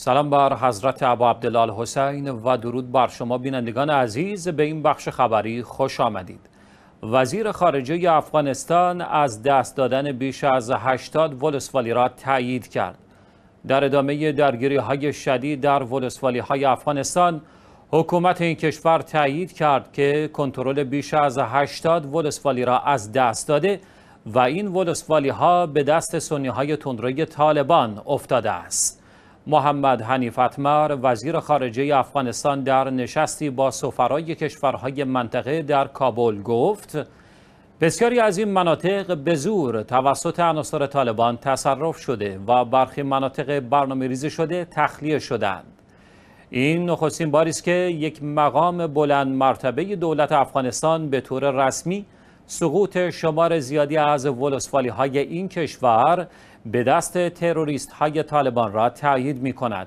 سلام بر حضرت عبا عبدالله حسین و درود بر شما بینندگان عزیز به این بخش خبری خوش آمدید. وزیر خارجه افغانستان از دست دادن بیش از 80 ولسوالی را تایید کرد. در ادامه درگیری های شدید در ولسوالی های افغانستان حکومت این کشور تایید کرد که کنترل بیش از 80 ولسوالی را از دست داده و این ولسوالی ها به دست سنی های تندروی طالبان افتاده است. محمد حنیف اتمر وزیر خارجه افغانستان در نشستی با سفرای کشورهای منطقه در کابل گفت بسیاری از این مناطق به زور توسط عناصر طالبان تصرف شده و برخی مناطق برنامه ریزی شده تخلیه شدند. این نخستین باری است که یک مقام بلند مرتبه دولت افغانستان به طور رسمی سقوط شمار زیادی از ولسوالی های این کشور به دست تروریست های طالبان را تایید می کند.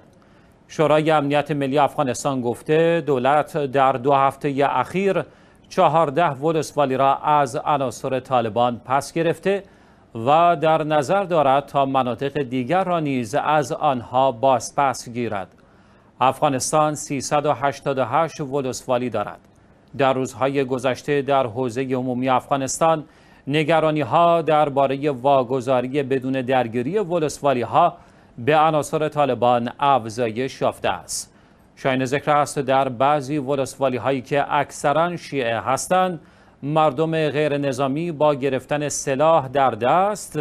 شورای امنیت ملی افغانستان گفته دولت در دو هفته اخیر چهارده ولسوالی را از عناصر طالبان پس گرفته و در نظر دارد تا مناطق دیگر را نیز از آنها بازپس گیرد. افغانستان 388 ولسوالی دارد. در روزهای گذشته در حوزه عمومی افغانستان نگرانی ها درباره واگذاری بدون درگیری ولسوالی ها به عناصر طالبان افزایش یافته است شاین ذکر است در بعضی ولسوالی هایی که اکثرا شیعه هستند مردم غیر نظامی با گرفتن سلاح در دست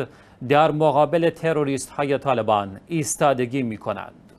در مقابل تروریست های طالبان ایستادگی می کنند